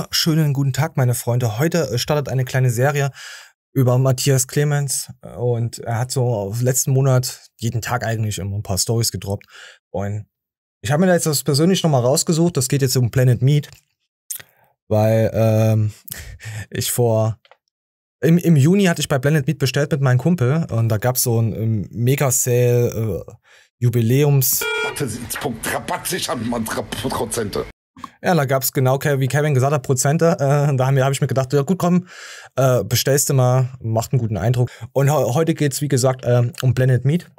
wunderschönen guten Tag, meine Freunde. Heute äh, startet eine kleine Serie über Matthias Clemens äh, und er hat so letzten Monat jeden Tag eigentlich immer ein paar Stories gedroppt. Und ich habe mir da jetzt das persönlich nochmal rausgesucht. Das geht jetzt um Planet Meat, weil ähm, ich vor im, Im Juni hatte ich bei Planet Meat bestellt mit meinem Kumpel und da gab es so ein ähm, Mega-Sale, äh, Jubiläums. Rabatte, Rabatt sichern, Mann, Prozente. Ja, da gab es genau, wie Kevin gesagt hat, Prozente. Äh, da habe ich mir gedacht, ja gut, komm, äh, bestellst du mal, macht einen guten Eindruck. Und heute geht es, wie gesagt, äh, um Planet Meat.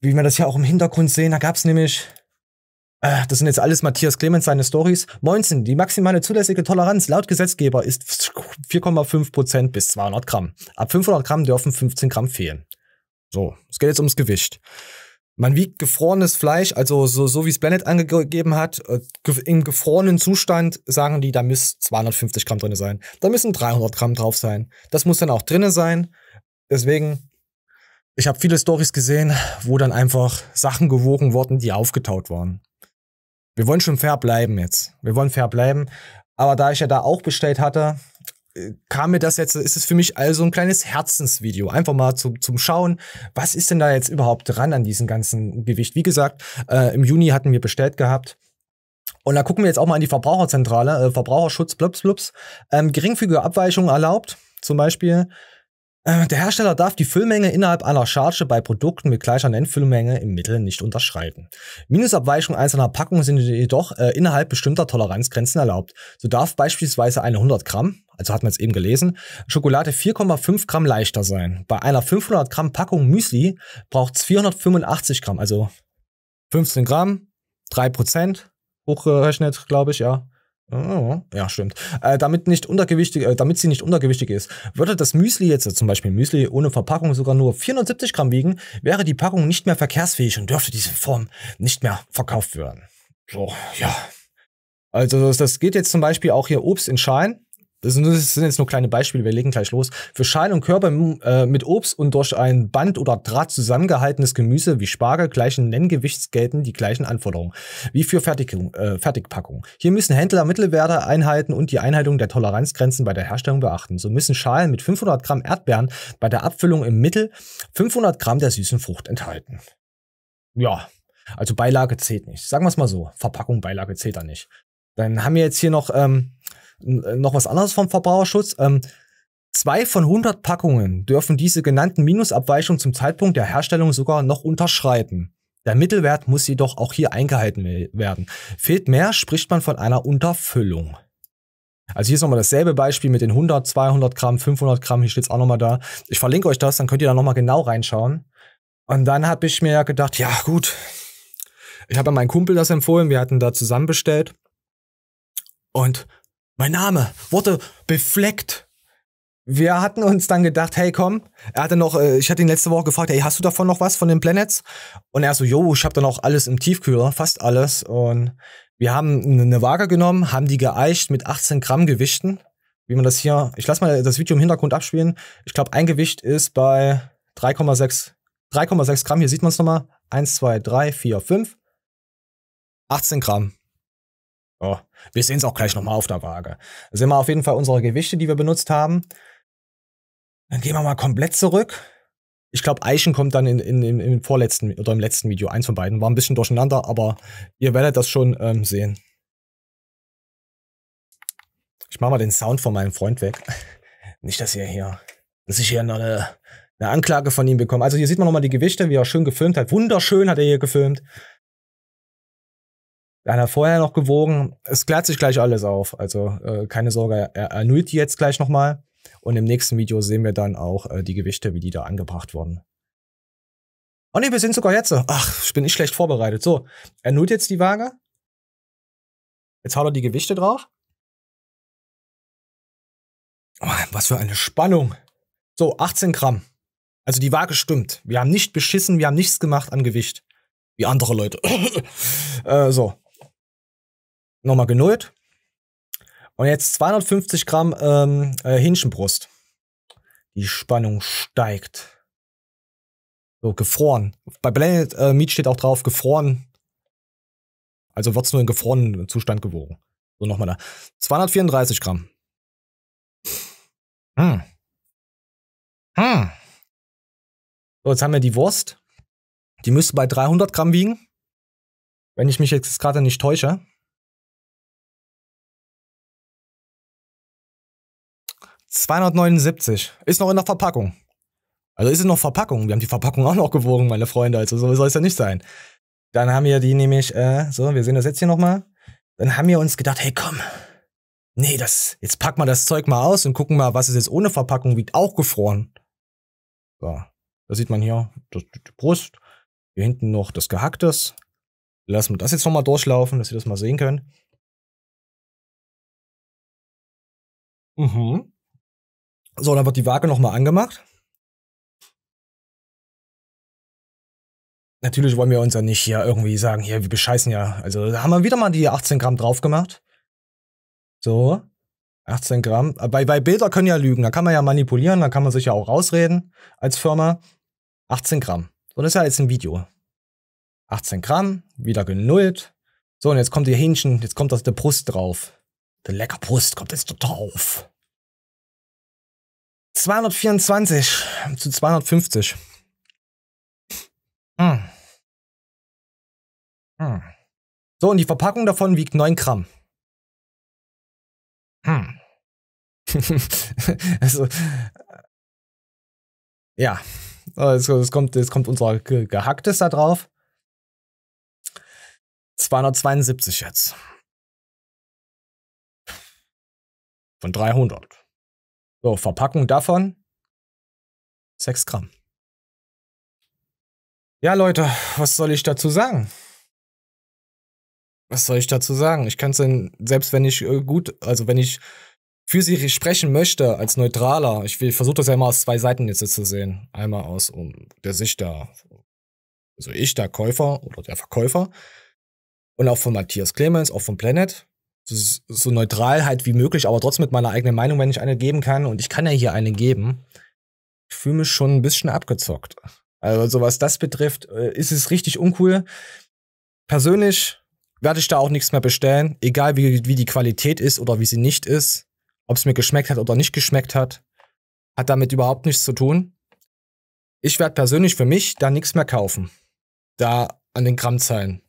Wie wir das ja auch im Hintergrund sehen, da gab es nämlich, äh, das sind jetzt alles Matthias Clemens seine Stories. 19. Die maximale zulässige Toleranz laut Gesetzgeber ist 4,5% bis 200 Gramm. Ab 500 Gramm dürfen 15 Gramm fehlen. So, es geht jetzt ums Gewicht. Man wiegt gefrorenes Fleisch, also so, so wie es Planet angegeben hat, äh, im gefrorenen Zustand sagen die, da müssen 250 Gramm drin sein. Da müssen 300 Gramm drauf sein. Das muss dann auch drin sein. Deswegen, ich habe viele Stories gesehen, wo dann einfach Sachen gewogen wurden, die aufgetaut waren. Wir wollen schon fair bleiben jetzt. Wir wollen fair bleiben. Aber da ich ja da auch bestellt hatte, kam mir das jetzt, ist es für mich also ein kleines Herzensvideo. Einfach mal zum, zum Schauen, was ist denn da jetzt überhaupt dran an diesem ganzen Gewicht. Wie gesagt, äh, im Juni hatten wir bestellt gehabt. Und da gucken wir jetzt auch mal in die Verbraucherzentrale, äh, Verbraucherschutz, blubs, blubs. Ähm, geringfügige Abweichungen erlaubt, zum Beispiel äh, der Hersteller darf die Füllmenge innerhalb einer Charge bei Produkten mit gleicher Nennfüllmenge im Mittel nicht unterschreiten. Minusabweichungen einzelner Packungen sind jedoch äh, innerhalb bestimmter Toleranzgrenzen erlaubt. So darf beispielsweise eine 100 Gramm, also hat man es eben gelesen, Schokolade 4,5 Gramm leichter sein. Bei einer 500 Gramm Packung Müsli braucht es 485 Gramm, also 15 Gramm, 3 Prozent hochgerechnet, glaube ich, ja. Oh, ja, stimmt. Äh, damit, nicht untergewichtig, äh, damit sie nicht untergewichtig ist, würde das Müsli jetzt zum Beispiel Müsli ohne Verpackung sogar nur 470 Gramm wiegen, wäre die Packung nicht mehr verkehrsfähig und dürfte diese Form nicht mehr verkauft werden. So, ja. Also das, das geht jetzt zum Beispiel auch hier Obst in Schein das sind jetzt nur kleine Beispiele, wir legen gleich los. Für Schalen und Körper äh, mit Obst und durch ein Band oder Draht zusammengehaltenes Gemüse wie Spargel gleichen Nenngewichts gelten die gleichen Anforderungen wie für Fertigung, äh, Fertigpackungen. Hier müssen Händler Mittelwerte einhalten und die Einhaltung der Toleranzgrenzen bei der Herstellung beachten. So müssen Schalen mit 500 Gramm Erdbeeren bei der Abfüllung im Mittel 500 Gramm der süßen Frucht enthalten. Ja, also Beilage zählt nicht. Sagen wir es mal so, Verpackung, Beilage zählt da nicht. Dann haben wir jetzt hier noch... Ähm, äh, noch was anderes vom Verbraucherschutz. Ähm, zwei von 100 Packungen dürfen diese genannten Minusabweichungen zum Zeitpunkt der Herstellung sogar noch unterschreiten. Der Mittelwert muss jedoch auch hier eingehalten werden. Fehlt mehr, spricht man von einer Unterfüllung. Also hier ist nochmal dasselbe Beispiel mit den 100, 200 Gramm, 500 Gramm, hier steht es auch nochmal da. Ich verlinke euch das, dann könnt ihr da nochmal genau reinschauen. Und dann habe ich mir gedacht, ja gut, ich habe meinen Kumpel das empfohlen, wir hatten da zusammen bestellt. Und mein Name wurde befleckt. Wir hatten uns dann gedacht, hey, komm. Er hatte noch, äh, ich hatte ihn letzte Woche gefragt, hey, hast du davon noch was von den Planets? Und er so, jo, ich habe dann auch alles im Tiefkühler, fast alles. Und wir haben eine Waage genommen, haben die geeicht mit 18 Gramm Gewichten. Wie man das hier, ich lasse mal das Video im Hintergrund abspielen. Ich glaube, ein Gewicht ist bei 3,6 Gramm. Hier sieht man es nochmal. 1, 2, 3, 4, 5. 18 Gramm. Oh. Wir sehen es auch gleich nochmal auf der Waage. Das sind wir auf jeden Fall unsere Gewichte, die wir benutzt haben. Dann gehen wir mal komplett zurück. Ich glaube, Eichen kommt dann in, in, in, im vorletzten oder im letzten Video. Eins von beiden. War ein bisschen durcheinander, aber ihr werdet das schon ähm, sehen. Ich mache mal den Sound von meinem Freund weg. Nicht, dass ihr hier, dass ich hier noch eine, eine Anklage von ihm bekomme. Also hier sieht man nochmal die Gewichte, wie er schön gefilmt hat. Wunderschön hat er hier gefilmt dann hat er vorher noch gewogen. Es klärt sich gleich alles auf. Also äh, keine Sorge, er erneuert die jetzt gleich nochmal. Und im nächsten Video sehen wir dann auch äh, die Gewichte, wie die da angebracht wurden. Oh ne, wir sind sogar jetzt. Ach, ich bin nicht schlecht vorbereitet. So, erneuert jetzt die Waage. Jetzt haut er die Gewichte drauf. Oh, was für eine Spannung. So, 18 Gramm. Also die Waage stimmt. Wir haben nicht beschissen, wir haben nichts gemacht an Gewicht. Wie andere Leute. äh, so, nochmal genullt. Und jetzt 250 Gramm ähm, äh, Hähnchenbrust. Die Spannung steigt. So, gefroren. Bei Blended äh, Meat steht auch drauf, gefroren. Also wird es nur in gefrorenen Zustand gewogen. So, nochmal da. 234 Gramm. Hm. Hm. So, jetzt haben wir die Wurst. Die müsste bei 300 Gramm wiegen. Wenn ich mich jetzt gerade nicht täusche. 279. Ist noch in der Verpackung. Also ist es noch Verpackung. Wir haben die Verpackung auch noch gewogen, meine Freunde. Also so soll es ja nicht sein. Dann haben wir die nämlich, äh, so, wir sehen das jetzt hier nochmal. Dann haben wir uns gedacht, hey komm, nee, das, jetzt packen wir das Zeug mal aus und gucken mal, was es jetzt ohne Verpackung wiegt, auch gefroren. So, da sieht man hier das, die Brust, hier hinten noch das Gehacktes. Lassen wir das jetzt nochmal durchlaufen, dass wir das mal sehen können. Mhm. So, dann wird die Waage nochmal angemacht. Natürlich wollen wir uns ja nicht hier irgendwie sagen, hier, wir bescheißen ja. Also da haben wir wieder mal die 18 Gramm drauf gemacht. So, 18 Gramm. Bei, bei Bilder können ja lügen, da kann man ja manipulieren, da kann man sich ja auch rausreden als Firma. 18 Gramm. So, das ist ja jetzt ein Video. 18 Gramm, wieder genullt. So, und jetzt kommt ihr Hähnchen, jetzt kommt aus der Brust drauf. Der lecker Brust kommt jetzt da drauf. 224 zu 250. Hm. Hm. So, und die Verpackung davon wiegt 9 Gramm. Hm. also, äh, ja, also, es, kommt, es kommt unser Ge Gehacktes da drauf. 272 jetzt. Von 300. So, Verpackung davon 6 Gramm. Ja, Leute, was soll ich dazu sagen? Was soll ich dazu sagen? Ich kann es denn, selbst wenn ich äh, gut, also wenn ich für sie sprechen möchte als Neutraler, ich, ich versuche das ja immer aus zwei Seiten jetzt zu sehen. Einmal aus um, der Sicht da, also ich, der Käufer oder der Verkäufer. Und auch von Matthias Clemens, auch von Planet so neutral halt wie möglich, aber trotzdem mit meiner eigenen Meinung, wenn ich eine geben kann. Und ich kann ja hier eine geben. Ich fühle mich schon ein bisschen abgezockt. Also so was das betrifft, äh, ist es richtig uncool. Persönlich werde ich da auch nichts mehr bestellen, egal wie, wie die Qualität ist oder wie sie nicht ist, ob es mir geschmeckt hat oder nicht geschmeckt hat, hat damit überhaupt nichts zu tun. Ich werde persönlich für mich da nichts mehr kaufen, da an den Grammzahlen.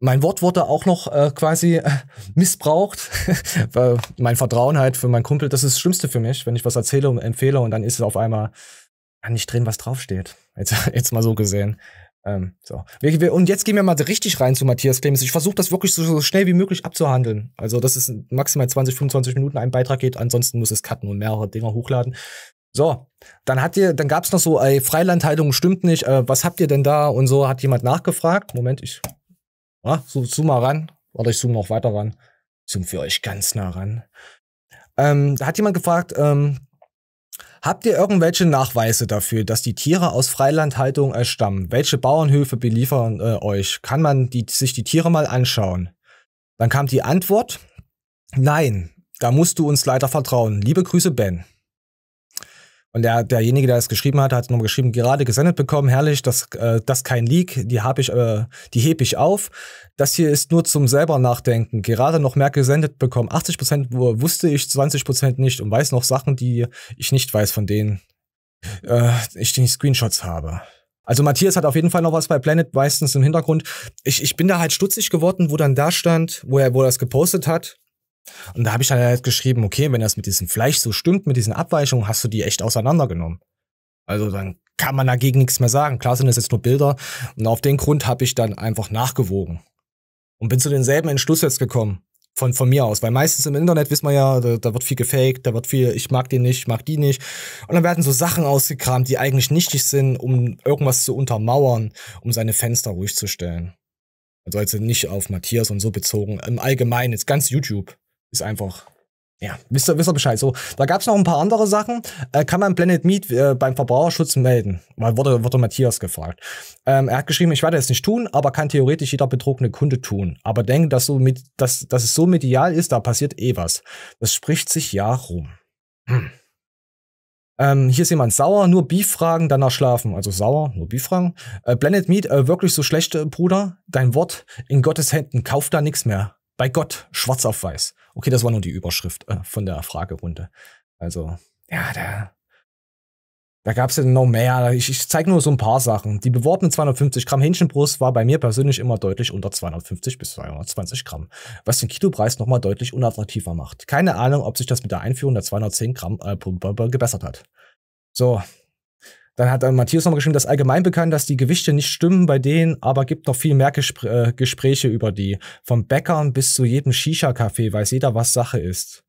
Mein Wort wurde auch noch äh, quasi äh, missbraucht, weil mein Vertrauen halt für meinen Kumpel, das ist das Schlimmste für mich, wenn ich was erzähle und empfehle und dann ist es auf einmal ja, nicht drin, was draufsteht. Jetzt, jetzt mal so gesehen. Ähm, so. Und jetzt gehen wir mal richtig rein zu Matthias Clemens. Ich versuche das wirklich so, so, schnell wie möglich abzuhandeln. Also, dass es maximal 20, 25 Minuten ein Beitrag geht, ansonsten muss es cutten und mehrere Dinger hochladen. So, dann hat ihr, dann gab es noch so, ey, Freilandhaltung stimmt nicht, äh, was habt ihr denn da? Und so hat jemand nachgefragt. Moment, ich Ah, so, zoom mal ran. Oder ich zoome noch weiter ran. Zoom für euch ganz nah ran. Ähm, da hat jemand gefragt, ähm, habt ihr irgendwelche Nachweise dafür, dass die Tiere aus Freilandhaltung stammen? Welche Bauernhöfe beliefern äh, euch? Kann man die, sich die Tiere mal anschauen? Dann kam die Antwort, nein, da musst du uns leider vertrauen. Liebe Grüße, Ben. Und der, derjenige, der es geschrieben hat, hat nochmal geschrieben, gerade gesendet bekommen, herrlich, das, äh, das kein Leak, die habe ich, äh, die heb ich auf. Das hier ist nur zum selber nachdenken. Gerade noch mehr gesendet bekommen. 80% wusste ich, 20% nicht und weiß noch Sachen, die ich nicht weiß, von denen äh, ich die Screenshots habe. Also Matthias hat auf jeden Fall noch was bei Planet meistens im Hintergrund. Ich, ich bin da halt stutzig geworden, wo dann da stand, wo er, wo er das gepostet hat und da habe ich dann halt geschrieben, okay, wenn das mit diesem Fleisch so stimmt, mit diesen Abweichungen, hast du die echt auseinandergenommen. Also dann kann man dagegen nichts mehr sagen. Klar sind das jetzt nur Bilder. Und auf den Grund habe ich dann einfach nachgewogen. Und bin zu denselben Entschluss jetzt gekommen. Von, von mir aus. Weil meistens im Internet wissen wir ja, da, da wird viel gefaked, da wird viel, ich mag den nicht, ich mag die nicht. Und dann werden so Sachen ausgekramt, die eigentlich nichtig sind, um irgendwas zu untermauern, um seine Fenster ruhig zu stellen. Also jetzt nicht auf Matthias und so bezogen, im Allgemeinen, jetzt ganz YouTube ist einfach ja, wisst ihr, wisst ihr Bescheid. So, da gab's noch ein paar andere Sachen. Äh, kann man Planet Meat äh, beim Verbraucherschutz melden? Weil wurde, wurde Matthias gefragt. Ähm, er hat geschrieben, ich werde es nicht tun, aber kann theoretisch jeder betrogene Kunde tun. Aber denke, dass, so dass, dass es so medial ist, da passiert eh was. Das spricht sich ja rum. Hm. Ähm, hier ist jemand sauer, nur Beef fragen, danach schlafen. Also sauer, nur Beef fragen. Äh, Planet Meat, äh, wirklich so schlecht, äh, Bruder? Dein Wort in Gottes Händen, kauf da nichts mehr bei Gott, schwarz auf weiß. Okay, das war nur die Überschrift äh, von der Fragerunde. Also, ja, da, da gab es ja noch mehr. Ich, ich zeige nur so ein paar Sachen. Die beworbene 250 Gramm Hähnchenbrust war bei mir persönlich immer deutlich unter 250 bis 220 Gramm, was den Kilopreis nochmal deutlich unattraktiver macht. Keine Ahnung, ob sich das mit der Einführung der 210 Gramm äh, gebessert hat. So, dann hat dann Matthias nochmal geschrieben, dass allgemein bekannt, dass die Gewichte nicht stimmen bei denen, aber gibt noch viel mehr Gespr äh, Gespräche über die. Vom Bäckern bis zu jedem Shisha-Café weiß jeder, was Sache ist.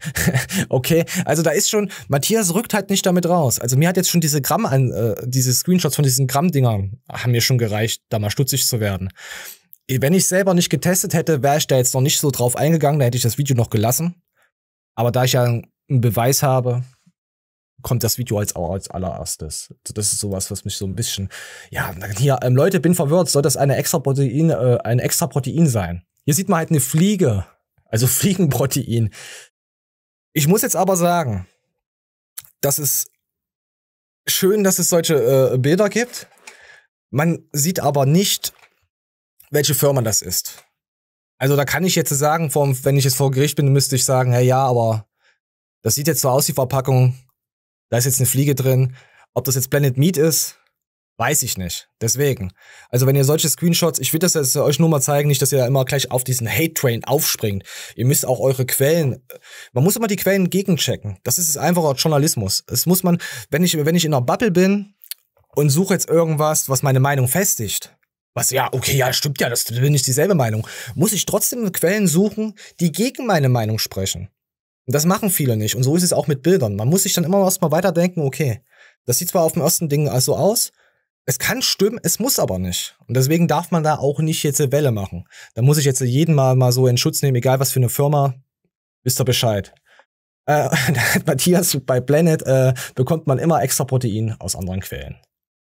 okay, also da ist schon, Matthias rückt halt nicht damit raus. Also mir hat jetzt schon diese Gramm an, äh, diese Screenshots von diesen Gramm-Dingern haben mir schon gereicht, da mal stutzig zu werden. Wenn ich selber nicht getestet hätte, wäre ich da jetzt noch nicht so drauf eingegangen, da hätte ich das Video noch gelassen. Aber da ich ja einen Beweis habe, kommt das Video als, als allererstes. das ist sowas, was mich so ein bisschen, ja, hier, ähm, Leute, bin verwirrt, soll das eine extra Protein, äh, ein extra Protein sein? Hier sieht man halt eine Fliege, also Fliegenprotein. Ich muss jetzt aber sagen, dass es schön, dass es solche äh, Bilder gibt. Man sieht aber nicht, welche Firma das ist. Also da kann ich jetzt sagen, vom, wenn ich jetzt vor Gericht bin, müsste ich sagen, hey, ja, aber das sieht jetzt so aus, die Verpackung, da ist jetzt eine Fliege drin. Ob das jetzt Planet Meat ist, weiß ich nicht. Deswegen. Also wenn ihr solche Screenshots, ich will das jetzt euch nur mal zeigen, nicht, dass ihr da immer gleich auf diesen Hate-Train aufspringt. Ihr müsst auch eure Quellen, man muss immer die Quellen gegenchecken. Das ist einfacher Journalismus. Es muss man, wenn ich, wenn ich in einer Bubble bin und suche jetzt irgendwas, was meine Meinung festigt, was, ja, okay, ja, stimmt ja, das bin ich dieselbe Meinung. Muss ich trotzdem Quellen suchen, die gegen meine Meinung sprechen? Und das machen viele nicht. Und so ist es auch mit Bildern. Man muss sich dann immer erstmal weiterdenken, okay, das sieht zwar auf dem ersten Ding also aus, es kann stimmen, es muss aber nicht. Und deswegen darf man da auch nicht jetzt eine Welle machen. Da muss ich jetzt jeden Mal mal so in Schutz nehmen, egal was für eine Firma, wisst ihr Bescheid. Äh, Matthias, bei Planet äh, bekommt man immer extra Protein aus anderen Quellen.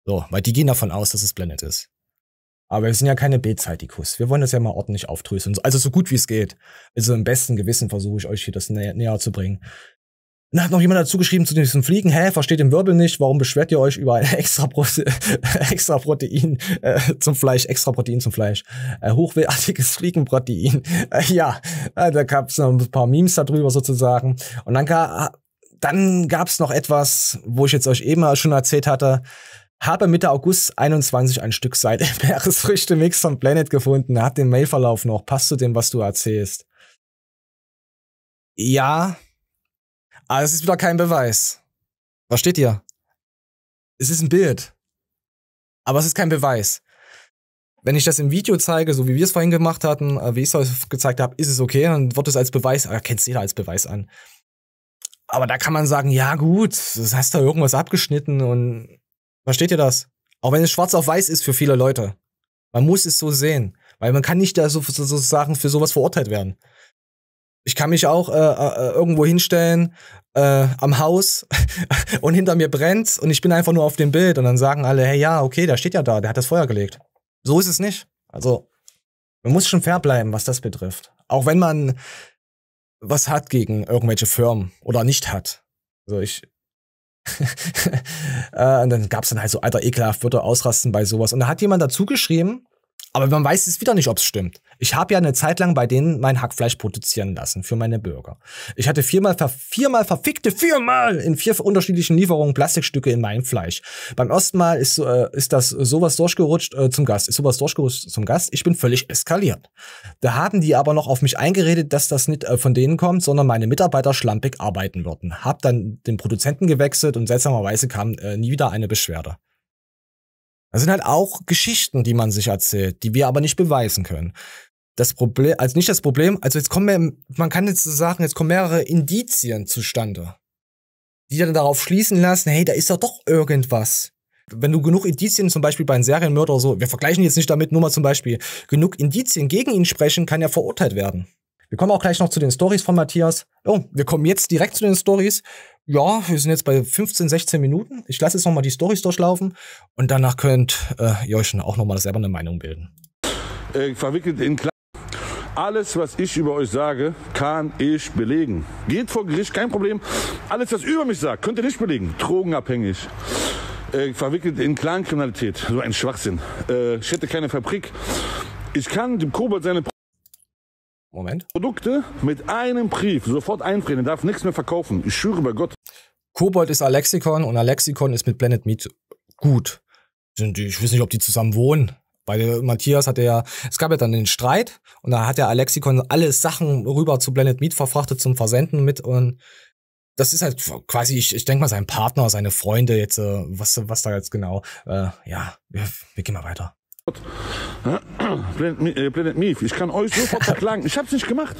So, weil die gehen davon aus, dass es Planet ist. Aber wir sind ja keine Bildzeitikus. Wir wollen das ja mal ordentlich auftröseln. Also so gut wie es geht. Also im besten Gewissen versuche ich euch hier das nä näher zu bringen. Dann hat noch jemand dazu geschrieben zu diesem Fliegen. Hä, versteht den Wirbel nicht? Warum beschwert ihr euch über ein extra, Prote extra Protein äh, zum Fleisch, extra Protein zum Fleisch? Äh, hochwertiges Fliegenprotein. Äh, ja, äh, da gab es noch ein paar Memes darüber sozusagen. Und dann, dann gab es noch etwas, wo ich jetzt euch eben schon erzählt hatte. Habe Mitte August 21 ein Stück Seite im Meeresfrüchte-Mix von Planet gefunden. Hat den Mailverlauf noch. Passt zu dem, was du erzählst? Ja. Aber es ist wieder kein Beweis. Was steht hier? Es ist ein Bild. Aber es ist kein Beweis. Wenn ich das im Video zeige, so wie wir es vorhin gemacht hatten, äh, wie ich es euch gezeigt habe, ist es okay, dann wird es als Beweis, erkennt ah, es jeder als Beweis an. Aber da kann man sagen, ja gut, das hast da irgendwas abgeschnitten und Versteht ihr das? Auch wenn es schwarz auf weiß ist für viele Leute. Man muss es so sehen. Weil man kann nicht da so, so, so Sachen für sowas verurteilt werden. Ich kann mich auch äh, äh, irgendwo hinstellen äh, am Haus und hinter mir brennt und ich bin einfach nur auf dem Bild und dann sagen alle, hey ja, okay, der steht ja da, der hat das Feuer gelegt. So ist es nicht. Also man muss schon fair bleiben, was das betrifft. Auch wenn man was hat gegen irgendwelche Firmen oder nicht hat. Also ich Äh, und dann gab es dann halt so alter ekelhaft, wird ausrasten bei sowas. Und da hat jemand dazu geschrieben, aber man weiß es wieder nicht, ob es stimmt. Ich habe ja eine Zeit lang bei denen mein Hackfleisch produzieren lassen für meine Bürger. Ich hatte viermal, viermal verfickte, viermal in vier unterschiedlichen Lieferungen Plastikstücke in meinem Fleisch. Beim ersten Mal ist, äh, ist das sowas durchgerutscht äh, zum Gast, ist sowas durchgerutscht zum Gast. Ich bin völlig eskaliert. Da haben die aber noch auf mich eingeredet, dass das nicht äh, von denen kommt, sondern meine Mitarbeiter schlampig arbeiten würden. Hab dann den Produzenten gewechselt und seltsamerweise kam äh, nie wieder eine Beschwerde. Das sind halt auch Geschichten, die man sich erzählt, die wir aber nicht beweisen können. Das Problem, also nicht das Problem, also jetzt kommen, mehr, man kann jetzt sagen, jetzt kommen mehrere Indizien zustande, die dann darauf schließen lassen, hey, da ist ja doch irgendwas. Wenn du genug Indizien, zum Beispiel bei einem Serienmörder oder so, wir vergleichen jetzt nicht damit, nur mal zum Beispiel, genug Indizien gegen ihn sprechen, kann er verurteilt werden. Wir kommen auch gleich noch zu den Stories von Matthias. Oh, wir kommen jetzt direkt zu den Stories. Ja, wir sind jetzt bei 15, 16 Minuten. Ich lasse jetzt nochmal die Storys durchlaufen und danach könnt äh, ihr euch auch nochmal selber eine Meinung bilden. Äh, verwickelt in Kla alles, was ich über euch sage, kann ich belegen. Geht vor Gericht, kein Problem. Alles, was über mich sagt, könnt ihr nicht belegen. Drogenabhängig. Äh, verwickelt in Clankriminalität. So ein Schwachsinn. Äh, ich hätte keine Fabrik. Ich kann dem Kobold seine Moment. Produkte mit einem Brief sofort einfrieren. Er darf nichts mehr verkaufen. Ich schwöre bei Gott. Kobold ist Alexikon und Alexikon ist mit Planet Meat gut. Ich weiß nicht, ob die zusammen wohnen. Weil Matthias hatte ja, es gab ja dann den Streit und da hat der Alexikon alle Sachen rüber zu Planet Meat verfrachtet zum Versenden mit und das ist halt quasi, ich, ich denke mal, sein Partner, seine Freunde jetzt, äh, was, was da jetzt genau, äh, ja, wir, wir gehen mal weiter. Äh, Planet, Mief, ich kann euch sofort verklagen. Ich hab's nicht gemacht.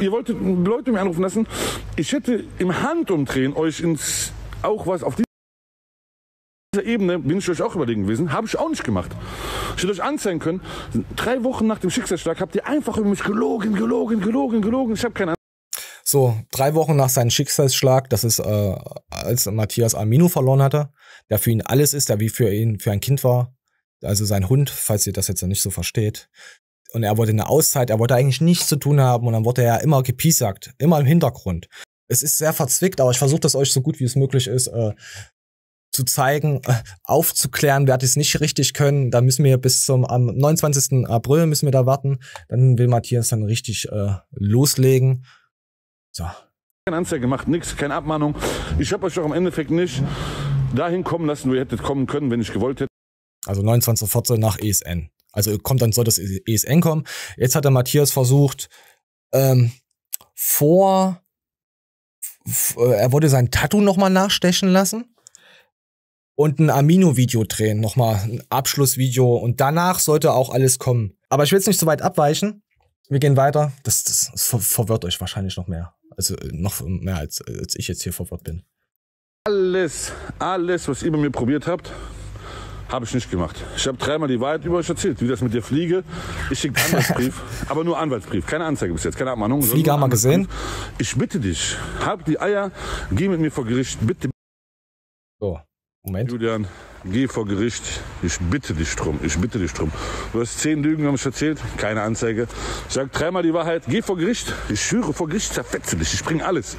Ihr wolltet Leute mir anrufen lassen. Ich hätte im Handumdrehen euch ins auch was auf dieser Ebene bin ich euch auch überlegen gewesen, habe ich auch nicht gemacht. Ich hätte euch anzeigen können, drei Wochen nach dem Schicksalsschlag habt ihr einfach über mich gelogen, gelogen, gelogen, gelogen. Ich habe keine Ahnung. So, drei Wochen nach seinem Schicksalsschlag, das ist, äh, als Matthias Amino verloren hatte, der für ihn alles ist, der wie für ihn, für ein Kind war, also sein Hund, falls ihr das jetzt noch nicht so versteht. Und er wollte eine Auszeit, er wollte eigentlich nichts zu tun haben und dann wurde er ja immer gepiesackt, immer im Hintergrund. Es ist sehr verzwickt, aber ich versuche das euch so gut wie es möglich ist äh, zu zeigen, äh, aufzuklären, wer hat es nicht richtig können. Da müssen wir bis zum am 29. April müssen wir da warten. Dann will Matthias dann richtig äh, loslegen. So. Keine Anzeige gemacht, nichts, keine Abmahnung. Ich habe euch auch im Endeffekt nicht dahin kommen lassen, wo ihr hättet kommen können, wenn ich gewollt hätte. Also 29.14 nach ESN. Also kommt dann, soll das ESN kommen. Jetzt hat der Matthias versucht, ähm, vor, äh, er wollte sein Tattoo nochmal nachstechen lassen und ein Amino-Video drehen, nochmal ein Abschlussvideo und danach sollte auch alles kommen. Aber ich will jetzt nicht so weit abweichen. Wir gehen weiter. Das, das, das ver verwirrt euch wahrscheinlich noch mehr. Also äh, noch mehr, als, als ich jetzt hier verwirrt bin. Alles, alles, was ihr bei mir probiert habt, habe ich nicht gemacht. Ich habe dreimal die Wahrheit über euch erzählt, wie das mit der Fliege. Ich schicke einen Anwaltsbrief, aber nur Anwaltsbrief. Keine Anzeige bis jetzt, keine Abmahnung. Fliege haben wir gesehen. Ich bitte dich, hab die Eier, geh mit mir vor Gericht, bitte. So, Moment. Julian, geh vor Gericht. Ich bitte dich drum. Ich bitte dich drum. Du hast zehn Lügen haben ich erzählt. Keine Anzeige. Ich sage dreimal die Wahrheit. Geh vor Gericht. Ich schwöre vor Gericht, zerfetze dich. Ich bringe alles.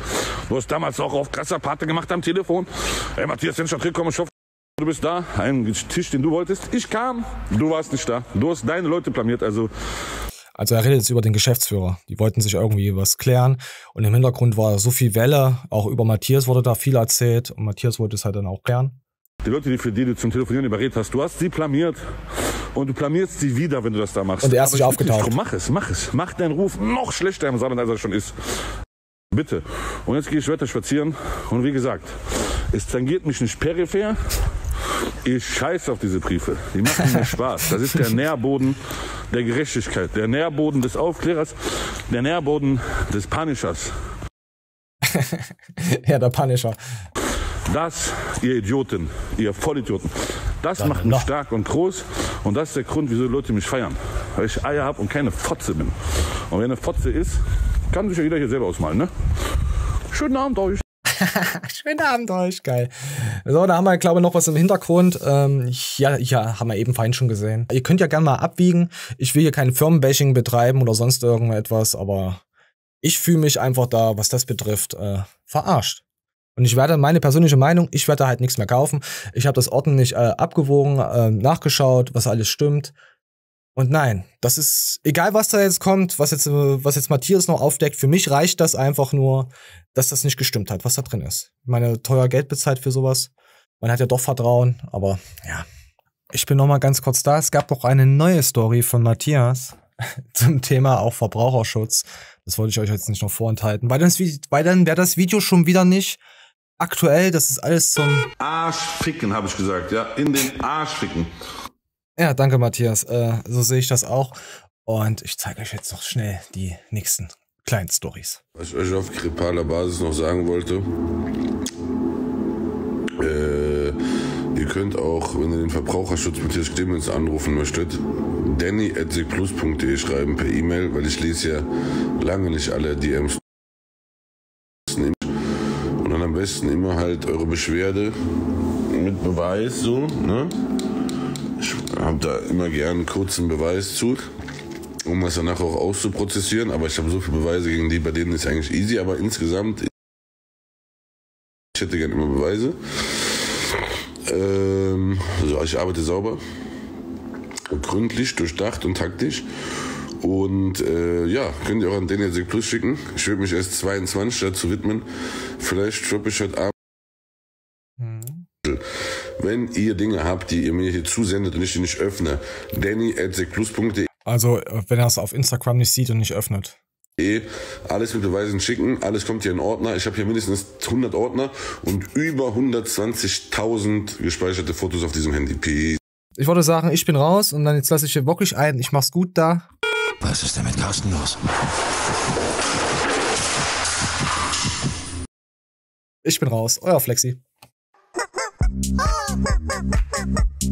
Du hast damals auch auf krasser Pate gemacht am Telefon. Ey, Matthias Jenscher, komm, ich hoffe, Du bist da, ein Tisch, den du wolltest. Ich kam, du warst nicht da. Du hast deine Leute blamiert, also. Also er redet jetzt über den Geschäftsführer. Die wollten sich irgendwie was klären. Und im Hintergrund war so viel Welle. Auch über Matthias wurde da viel erzählt. Und Matthias wollte es halt dann auch klären. Die Leute, die für die du zum Telefonieren überredet hast, du hast sie blamiert. Und du blamierst sie wieder, wenn du das da machst. Und er ist sich aufgetaucht. Mach es, mach es. Mach deinen Ruf noch schlechter im Saarland, als er schon ist. Bitte. Und jetzt gehe ich weiter spazieren. Und wie gesagt, es tangiert mich nicht peripher. Ich scheiße auf diese Briefe. Die machen mir Spaß. Das ist der Nährboden der Gerechtigkeit, der Nährboden des Aufklärers, der Nährboden des Panischers. ja, der Panischer. Das, ihr Idioten, ihr Vollidioten, das Dann macht mich noch. stark und groß und das ist der Grund, wieso Leute mich feiern. Weil ich Eier habe und keine Fotze bin. Und wer eine Fotze ist, kann sich ja jeder hier selber ausmalen, ne? Schönen Abend euch. Schönen Abend euch, geil. So, da haben wir, glaube ich, noch was im Hintergrund. Ähm, ja, ja, haben wir eben fein schon gesehen. Ihr könnt ja gerne mal abwiegen. Ich will hier kein Firmenbashing betreiben oder sonst irgendetwas, aber ich fühle mich einfach da, was das betrifft, äh, verarscht. Und ich werde meine persönliche Meinung, ich werde halt nichts mehr kaufen. Ich habe das ordentlich äh, abgewogen, äh, nachgeschaut, was alles stimmt. Und nein, das ist, egal was da jetzt kommt, was jetzt, was jetzt Matthias noch aufdeckt, für mich reicht das einfach nur, dass das nicht gestimmt hat, was da drin ist. Ich meine, teuer Geld bezahlt für sowas. Man hat ja doch Vertrauen, aber ja. Ich bin nochmal ganz kurz da. Es gab noch eine neue Story von Matthias zum Thema auch Verbraucherschutz. Das wollte ich euch jetzt nicht noch vorenthalten, weil, dann, weil dann wäre das Video schon wieder nicht aktuell. Das ist alles zum Arschficken, habe ich gesagt. Ja, in den Arschficken. Ja, danke, Matthias. Äh, so sehe ich das auch. Und ich zeige euch jetzt noch schnell die nächsten kleinen Stories. Was ich euch auf krippaler Basis noch sagen wollte, äh, ihr könnt auch, wenn ihr den Verbraucherschutz Matthias Clemens anrufen möchtet, danny.sigplus.de schreiben per E-Mail, weil ich lese ja lange nicht alle DMs. Und dann am besten immer halt eure Beschwerde mit Beweis so, ne? Ich habe da immer gern einen kurzen Beweis zu, um es danach auch auszuprozessieren. Aber ich habe so viele Beweise gegen die, bei denen ist eigentlich easy. Aber insgesamt, ich hätte gern immer Beweise. Ähm, also ich arbeite sauber, gründlich, durchdacht und taktisch. Und äh, ja, könnt ihr auch an den jetzt Plus schicken. Ich würde mich erst 22 dazu widmen. Vielleicht droppe ich heute Abend wenn ihr Dinge habt, die ihr mir hier zusendet und ich die nicht öffne, danny Also, wenn er es auf Instagram nicht sieht und nicht öffnet eh, alles mit Beweisen schicken, alles kommt hier in Ordner. Ich habe hier mindestens 100 Ordner und über 120.000 gespeicherte Fotos auf diesem Handy. Peace. Ich wollte sagen, ich bin raus und dann jetzt lasse ich hier bockig ein. Ich mach's gut da. Was ist denn mit Carsten los? Ich bin raus, euer Flexi. Oh.